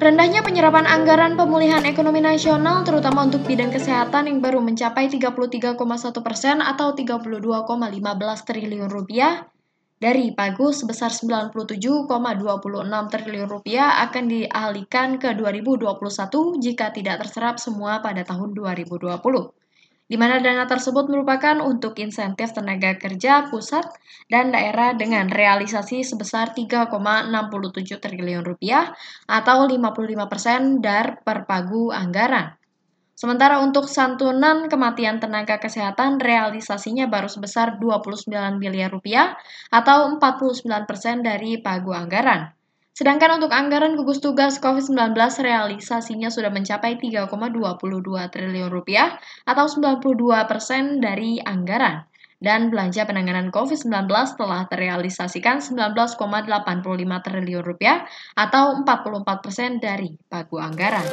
Rendahnya penyerapan anggaran pemulihan ekonomi nasional terutama untuk bidang kesehatan yang baru mencapai 33,1 persen atau 32,15 triliun rupiah dari pagu sebesar 97,26 triliun rupiah akan dialihkan ke 2021 jika tidak terserap semua pada tahun 2020 di mana dana tersebut merupakan untuk insentif tenaga kerja pusat dan daerah dengan realisasi sebesar 3,67 triliun rupiah atau 55% persen dari perpagu anggaran. Sementara untuk santunan kematian tenaga kesehatan realisasinya baru sebesar 29 miliar rupiah atau 49% persen dari pagu anggaran. Sedangkan untuk anggaran gugus tugas COVID-19 realisasinya sudah mencapai 3,22 triliun rupiah atau 92 persen dari anggaran. Dan belanja penanganan COVID-19 telah terrealisasikan 19,85 triliun rupiah atau 44 persen dari pagu anggaran.